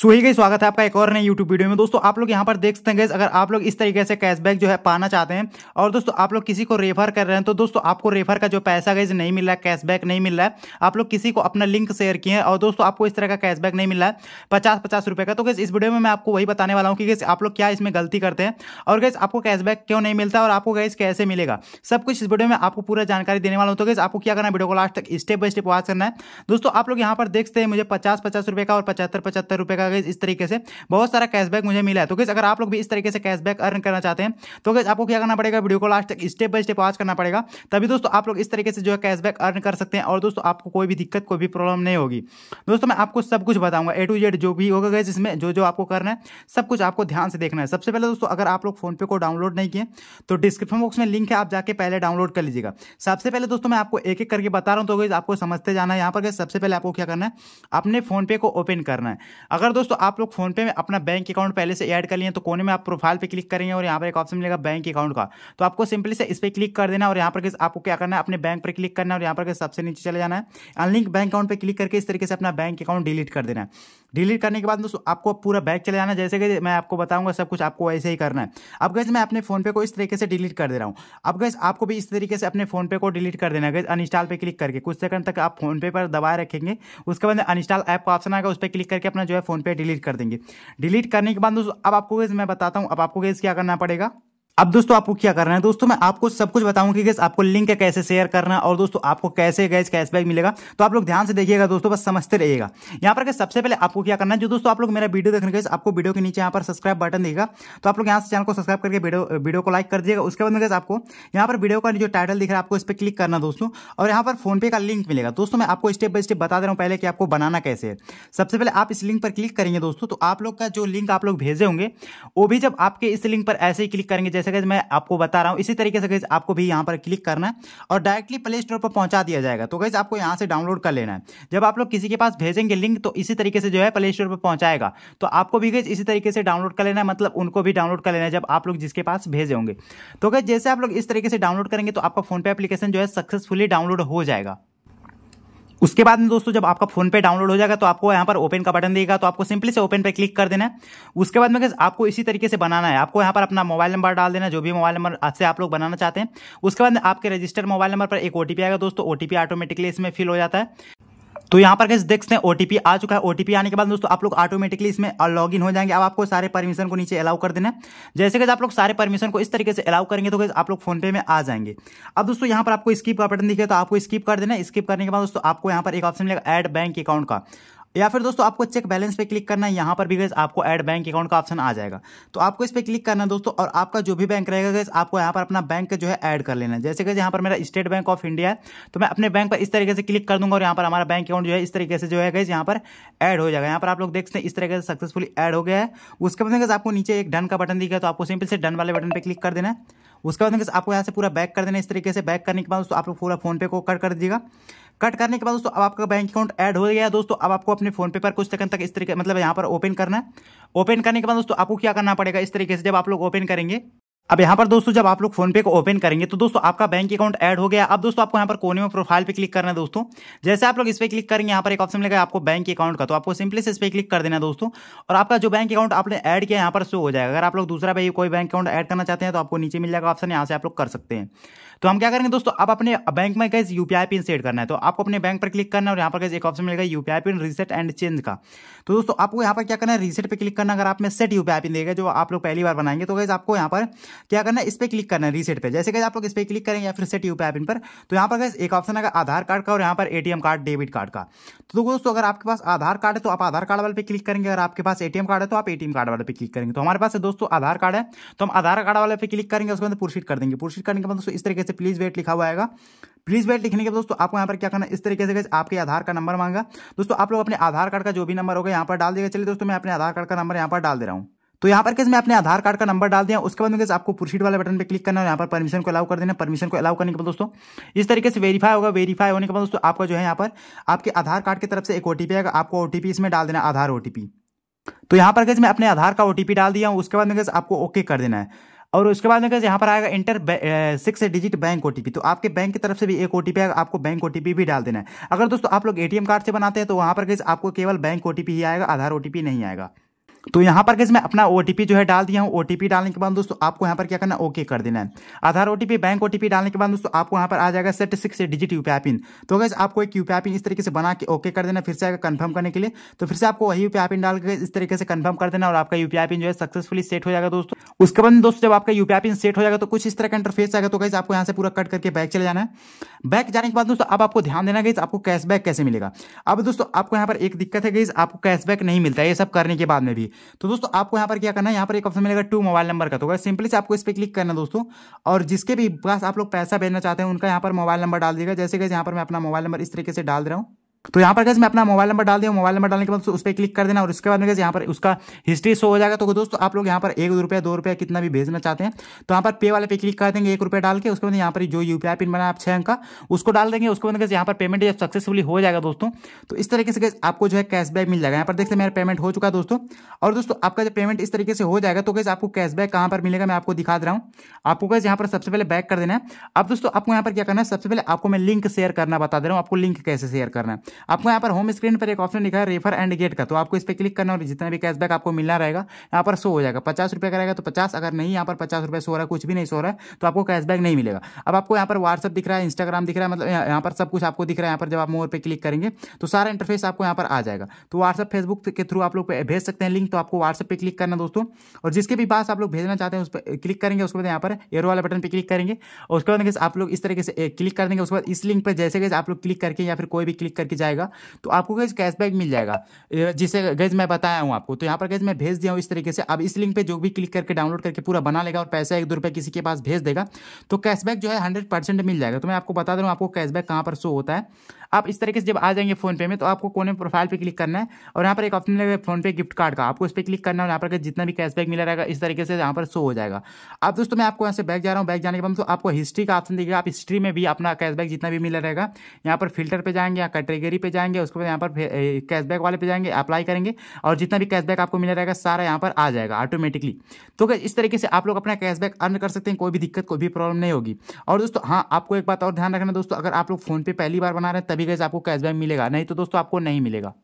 सो ही गई स्वागत है आपका एक और नई यूट्यूब वीडियो में दोस्तों आप लोग यहाँ पर देख सकते हैं गैस अगर आप लोग इस तरीके से कैशबैक जो है पाना चाहते हैं और दोस्तों आप लोग किसी को रेफर कर रहे हैं तो दोस्तों आपको रेफर का जो पैसा गैस नहीं मिल रहा है कैशबैक नहीं मिल रहा है आप लोग किसी को अपना लिंक शेयर किए हैं और दोस्तों आपको इस तरह का कैशबैक नहीं मिल रहा है पचास पचास रुपये का तो गैस इस वीडियो में मैं आपको वही बताने वाला हूँ कि गैस आप लोग क्या इसमें गलती करते हैं और गैस आपको कैशबैक क्यों नहीं मिलता और आपको गैस कैसे मिलेगा सब कुछ इस वीडियो में आपको पूरा जानकारी देने वाला हूँ तो गैस आपको क्या करना है वीडियो को लास्ट तक स्टेप बाय स्टेप वॉच करना है दोस्तों आप लोग यहाँ पर देखते हैं मुझे पचास पचास रुपये का और पचहत्तर पचहत्तर रुपये का मिलेगा इस तरीके से बहुत सारा कैशबैक मुझे मिला है तो गैस अगर आप लोग भी इस तरीके से कैशबैक अर्न करना चाहते हैं तो गैस आपको क्या करना पड़ेगा वीडियो को लास्ट तक स्टेप बाय स्टेप वॉच करना पड़ेगा तभी दोस्तों आप लोग इस तरीके से जो है कैशबैक अर्न कर सकते हैं और दोस्तों आपको कोई भी दिक्कत कोई भी प्रॉब्लम नहीं होगी दोस्तों मैं आपको सब कुछ बताऊंगा ए टू जेड जो भी होगा गैस इसमें जो जो आपको करना है सब कुछ आपको ध्यान से देखना है सबसे पहले दोस्तों अगर आप लोग फोनपे को डाउनलोड नहीं किए तो डिस्क्रिप्शन बॉक्स में लिंक है आप जाके पहले डाउनलोड कर लीजिएगा सबसे पहले दोस्तों मैं आपको एक एक करके बता रहा हूँ तो गैस आपको समझते जाना है यहाँ पर गैस सबसे पहले आपको क्या करना है अपने फोनपे को ओपन करना है अगर दोस्तों आप लोग फोनपे में अपना बैंक अकाउंट पहले से ऐड कर लिए तो कोने में आप प्रोफाइल पर क्लिक करेंगे और यहाँ पर एक ऑप्शन मिलेगा बैंक अकाउंट का तो आपको सिंपली से इस पर क्लिक कर देना और यहाँ पर आपको क्या करना है अपने बैंक पर क्लिक करना और यहाँ पर सबसे नीचे चले जाना है अनलिंक बैंक अकाउंट पर क्लिक करके इस तरीके से अपना बैंक अकाउंट डिलीट कर देना है डिलीट करने के बाद दोस्तों आपको पूरा बैग चले जाना जैसे कि मैं आपको बताऊंगा सब कुछ आपको ऐसे ही करना है अब गैस मैं अपने फोन पे को इस तरीके से डिलीट कर दे रहा हूँ अब गैस आपको भी इस तरीके से अपने फोन पे को डिलीट कर देना है गैस अनस्टॉल पे क्लिक करके कुछ सेकंड तक आप फोन पे पर दबाए रखेंगे उसके बाद अनस्टॉल ऐप का ऑप्शन आएगा उस पर क्लिक करके अपना जो है फोन पे डिलीट कर देंगे डिलीट करने के बाद दोस्तों अब आपको गैस मैं बताता हूँ अब आपको गैस क्या करना पड़ेगा अब दोस्तों आपको क्या करना है दोस्तों मैं आपको सब कुछ बताऊंगी कि गैस आपको लिंक कैसे शेयर करना और दोस्तों आपको कैसे गैस कैशबैक मिलेगा तो आप लोग ध्यान से देखिएगा दोस्तों बस समझते रहिएगा यहाँ पर सबसे पहले आपको क्या करना है जो दोस्तों आप लोग मेरा वीडियो देखने गए आपको वीडियो के नीचे यहाँ पर सब्सक्राइब बटन देगा तो आप लोग यहाँ से चैनल को सब्सक्राइब करके वीडियो को लाइक कर दिएगा उसके बाद में गैस आपको यहाँ पर वीडियो का जो टाइटल दिख रहा है आपको इस पर क्लिक करना दोस्तों और यहाँ पर फोनपे का लिंक मिलेगा दोस्तों मैं आपको स्टेप बाय स्टेप बता दे रहा हूँ पहले कि आपको बनाना कैसे है सबसे पहले आप इस लिंक पर क्लिक करेंगे दोस्तों तो आप लोग का जो लिंक आप लोग भेजे होंगे वो भी जब आपके इस लिंक पर ऐसे ही क्लिक करेंगे जैसे से गैस मैं आपको बता रहा हूँ इसी तरीके से गैस आपको भी यहाँ पर क्लिक करना है और डायरेक्टली प्ले स्टोर पर पहुँचा दिया जाएगा तो गैस आपको यहाँ से डाउनलोड कर लेना है जब आप लोग किसी के पास भेजेंगे लिंक तो इसी तरीके से जो है प्ले स्टोर पर पहुँचाएगा तो आपको भी गैस इसी तरीके से डाउनलोड कर लेना है मतलब उनको भी डाउनलोड कर लेना है जब आप लोग जिसके पास भेजे होंगे तो गैस जैसे आप लोग इस तरीके से डाउनलोड करेंगे तो आपका फोनपे एप्लीकेशन जो है सक्सेसफुली डाउनलोड हो जाएगा उसके बाद में दोस्तों जब आपका फोन पे डाउनलोड हो जाएगा तो आपको यहाँ पर ओपन का बटन देगा तो आपको सिंपली से ओपन पे क्लिक कर देना है उसके बाद में आपको इसी तरीके से बनाना है आपको यहाँ पर अपना मोबाइल नंबर डाल देना जो भी मोबाइल नंबर से आप लोग बनाना चाहते हैं उसके बाद आपके रजिस्टर मोबाइल नंबर पर एक ओटीपी आएगा दोस्तों ओटीपी ऑटोमेटिकली इसमें फिल हो जाता है तो यहाँ पर कैसे देख सकते हैं ओटीपी आ चुका है ओटीपी आने के बाद दोस्तों आप लोग ऑटोमेटिकली इसमें लॉग इन हो जाएंगे अब आपको सारे परमिशन को नीचे अलाउ कर देना जैसे कि आप लोग सारे परमिशन को इस तरीके से अलाउ करेंगे तो कैसे आप लोग फोनपे में आ जाएंगे अब दोस्तों यहाँ पर आपको स्किप का बटन दिखे तो आपको स्किप कर देना स्किप करने के बाद दोस्तों आपको यहाँ पर एक ऑप्शन मिलेगा एड बैंक अकाउंट का या फिर दोस्तों आपको चेक बैलेंस पे क्लिक करना है यहाँ पर भी गैस आपको ऐड बैंक अकाउंट का ऑप्शन आ जाएगा तो आपको इस पर क्लिक करना है दोस्तों और आपका जो भी बैंक रहेगा गैस आपको यहाँ पर अपना बैंक जो है ऐड कर लेना है जैसे कि यहाँ पर मेरा स्टेट बैंक ऑफ इंडिया है तो मैं अपने बैंक पर इस तरीके से क्लिक कर दूंगा और यहाँ पर हमारा बैंक अकाउंट जो है इस तरीके से जो है गैस यहाँ पर ऐड हो जाएगा यहाँ पर आप लोग देख सकते हैं इस तरीके से सक्सेसफुल एड हो गया है उसके बाद गैस आपको नीचे एक डन का बटन दिखा तो आपको सिंपल से डन वाले बटन पर क्लिक कर देना है उसके बाद आपको यहाँ से पूरा बैक कर देना इस तरीके से बैक करने के बाद दोस्तों आप लोग पूरा फोनपे को कट कर दीजिएगा कट करने के बाद दोस्तों अब आपका बैंक अकाउंट ऐड हो गया है दोस्तों अब आपको अपने फोन पे पर कुछ सेकंड तक इस तरीके मतलब यहाँ पर ओपन करना है ओपन करने के बाद दोस्तों आपको क्या करना पड़ेगा इस तरीके से जब आप लोग ओपन करेंगे अब यहाँ पर दोस्तों जब आप लोग फोन पे को ओपन करेंगे तो दोस्तों आपका बैंक अकाउंट ऐड हो गया अब दोस्तों आपको यहाँ पर कोने में प्रोफाइल पे क्लिक करना है दोस्तों जैसे आप लोग इस पर क्लिक करेंगे यहाँ पर एक ऑप्शन मिलेगा आपको बैंक अकाउंट का तो आपको सिंपली से इस पर क्लिक कर देना दोस्तों और आपका जो बैंक अकाउंट आपने ऐड किया यहाँ पर शो हो जाएगा अगर आप लोग दूसरा भाई कोई बैंक अकाउंट ऐड करना चाहते हैं तो आपको नीचे मिल जाएगा ऑप्शन यहाँ से आप लोग कर सकते हैं तो हम क्या करेंगे दोस्तों आप अपने बैंक में कैसे यूपीआई पिन सेट करना है तो आपको अपने बैंक पर क्लिक करना है और यहाँ पर कैसे एक ऑप्शन मिलेगा UPI pin reset and change का तो दोस्तों आपको यहाँ पर क्या करना है रीसेट पर क्लिक करना अगर आप में सेट यूपीआई पिन देगा जो आप लोग पहली बार बनाएंगे तो कैसे आपको यहाँ पर क्या करना है इस पर क्लिक करना है रीसेट पर जैसे कैसे आप लोग इस पर क्लिक करेंगे या फिर सेट यूपीआई पिन पर तो यहाँ पर कैसे एक ऑप्शन है आधार कार्ड का और यहाँ पर ए कार्ड डेबिट कार्ड का तो दोस्तों अगर आपके पास आधार कार्ड है तो आप आधार कार्ड वाले पे क्लिक करेंगे अगर आपके पास ए कार्ड है तो आप ए कार्ड वाले पे क्लिक करेंगे तो हमारे पास दोस्तों आधार कार्ड है तो हम आधार कार्ड वाले पे क्लिक करेंगे उसके बाद प्रोसीड कर देंगे प्रोसीड करने के बाद दोस्तों इस तरीके से से प्लीज वेट लिखा हुआ आएगा प्लीज वेट लिखने के दोस्तों आपको यहाँ पर क्या करना इस तरीके से आपके आधार का नंबर मांगा दोस्तों आप लोग अपने आधार कार्ड का जो भी नंबर होगा यहाँ पर डाल देगा चलिए दोस्तों मैं अपने आधार कार्ड का नंबर यहाँ पर डाल दे रहा हूँ तो यहाँ पर कैसे मैं अपने आधार कार्ड का नंबर डाल दिया उसके बाद में आपको पुरशीट वाले बटन पे क्लिक करना है यहाँ पर परमिशन को अलाउ कर देना परमिशन को अलाउ करने के बाद दोस्तों इस तरीके से वेरीफाई होगा वेरीफाई होने के बाद दोस्तों आपका जो है यहाँ पर आपके आधार कार्ड की तरफ से एक ओटीपी आएगा आपको ओटीपी इसमें डाल देना आधार ओटीपी तो यहाँ पर कैसे मैं अपने आधार का ओटीपी डाल दिया हूँ उसके बाद में आपको ओके कर देना है और उसके बाद में यहाँ पर आएगा enter six digit bank OTP तो आपके बैंक की तरफ से भी एक ओटीपी आएगा आपको बैंक ओटीपी भी डाल देना है अगर दोस्तों आप लोग एटीएम कार्ड से बनाते हैं तो वहां पर आपको केवल बैंक ओटीपी ही आएगा आधार ओटीपी नहीं आएगा तो यहाँ पर कैसे मैं अपना ओ जो है डाल दिया हूँ ओटीपी डालने के बाद दोस्तों आपको यहाँ पर क्या करना ओके कर देना है आधार ओटीपी बैंक ओटीपी डालने के बाद दोस्तों आपको यहाँ पर आ जाएगा set six digit UPI pin तो कैसे आपको एक यूपीआई पिन इस तरीके से बना के ओके कर देना फिर से आएगा कन्फर्म करने के लिए तो फिर से आपको वही यू पिन डाल के इस तरीके से कन्फर्म कर देना और आपका यूपीआई पिन जो है सक्सेसफुली सेट हो जाएगा दोस्तों उसके बाद दोस्तों जब आपका यूपीआई पिन सेट हो जाएगा तो कुछ इस तरह का इंटरफेस आएगा तो कैसे आपको यहाँ से पूरा कट करके बैक चले जाना है बैक जाने के बाद दोस्तों अब आपको ध्यान देना गई आपको कैशबैक कैसे मिलेगा अब दोस्तों आपको यहाँ पर एक दिक्कत है गई आपको कैशबैक नहीं मिलता है ये सब करने के बाद में भी तो दोस्तों आपको यहाँ पर क्या करना है यहाँ पर एक ऑप्शन मिलेगा टू मोबाइल नंबर का तो सिंपली से आपको इस पर क्लिक करना दोस्तों और जिसके भी पास आप लोग पैसा भेजना चाहते हैं उनका यहाँ पर मोबाइल नंबर डाल दीजिएगा जैसे कि यहाँ पर मैं अपना मोबाइल नंबर इस तरीके से डाल रहा हूँ तो यहाँ पर कैसे मैं अपना मोबाइल नंबर डाल दिया मोबाइल नंबर डालने के बाद उस पर क्लिक कर देना और उसके बाद में कैसे यहाँ पर उसका हिस्ट्री शो हो जाएगा तो दोस्तों आप लोग यहाँ पर एक रुपया दो रुपया कितना भी भेजना चाहते हैं तो यहाँ पर पे वाले पे क्लिक कर देंगे एक रुपया डाल के उसके बाद यहाँ पर जो यू पिन बना आप छः अंक का उसको डाल देंगे उसके बाद कैसे यहाँ पर पेमेंट जब सक्सेसफुली हो जाएगा दोस्तों तो इस तरीके से आपको जो है कैशबैक मिल जाएगा यहाँ पर देखते मेरा पेमेंट हो चुका है दोस्तों और दोस्तों आपका जब पेमेंट इस तरीके से हो जाएगा तो कैसे आपको कैशबैक कहाँ पर मिलेगा मैं आपको दिखा दे रहा हूँ आपको कैसे यहाँ पर सबसे पहले बैक कर देना है अब दोस्तों आपको यहाँ पर क्या करना है सबसे पहले आपको मैं लिंक शेयर करना बता दे रहा हूँ आपको लिंक कैसे शेयर करना है आपको यहाँ पर होम स्क्रीन पर एक ऑप्शन लिखा है रेफर एंड गेट का तो आपको इस पर क्लिक करना और जितना भी कैशबैक आपको मिलना रहेगा यहाँ पर शो हो जाएगा पचास रुपये का रहेगा तो पचास अगर नहीं यहाँ पर पचास रुपये सो रहा है कुछ भी नहीं सो रहा है तो आपको कैशबैक नहीं मिलेगा अब आपको यहाँ पर व्हाट्सअप दिख रहा है इंस्टाग्राम दिख रहा है मतलब यहाँ पर सब कुछ आपको दिख रहा है यहाँ पर जब आप मोर पर क्लिक करेंगे तो सारा इंटरफेस आपको यहाँ पर आ जाएगा तो व्हाट्सअप फेसबुक के थ्रू आप लोग भेज सकते हैं लिंक तो आपको व्हाट्सअप पर क्लिक करना दोस्तों और जिसके भी पास आप लोग भेजना चाहते हैं उस पर क्लिक करेंगे उसके बाद यहाँ पर एरो वाला बटन पर क्लिक करेंगे और उसके बाद आप लोग इस तरीके से क्लिक कर देंगे उसके बाद इस लिंक पर जैसे जैसे आप लोग क्लिक करके या फिर कोई भी क्लिक करके जाएगा तो आपको गैस कैशबैक मिल जाएगा जिसे गैस मैं बताया हूँ आपको तो यहाँ पर गैस मैं भेज दिया हूँ इस तरीके से अब इस लिंक पर जो भी क्लिक करके डाउनलोड करके पूरा बना लेगा और पैसा एक दो रुपये किसी के पास भेज देगा तो कैशबैक जो है हंड्रेड मिल जाएगा तो मैं आपको बता दे रहा आपको कैशबैक कहाँ पर शो होता है आप इस तरीके से जब आ जाएंगे फोनपे में तो आपको कोने प्रोफाइल पे क्लिक करना है और यहाँ पर एक ऑप्शन लगेगा पे गिफ्ट कार्ड का आपको इस पर क्लिक करना है और यहाँ पर जितना भी कैशबैक मिला रहेगा इस तरीके से यहाँ पर शो हो जाएगा अब दोस्तों मैं आपको यहाँ से बैक जा रहा हूँ बैक जाने के बाद तो आपको हिस्ट्री का ऑप्शन देखिएगा आप हिस्ट्री में भी अपना कैशबैक जितना भी मिला रहेगा यहाँ पर फिल्टर पर जाएंगे या कैटेगरी थियरी पे जाएंगे उसके बाद यहाँ पर कैशबैक वाले पे जाएंगे अप्लाई करेंगे और जितना भी कैशबैक आपको मिला रहेगा सारा यहाँ पर आ जाएगा ऑटोमेटिकली तो इस तरीके से आप लोग अपना कैशबैक अर्न कर सकते हैं कोई भी दिक्कत कोई भी प्रॉब्लम नहीं होगी और दोस्तों हाँ आपको एक बात और ध्यान रखना दोस्तों अगर आप लोग फोन पे पहली बार बना रहे हैं तभी कैसे आपको कैशबैक मिलेगा नहीं तो दोस्तों आपको नहीं मिलेगा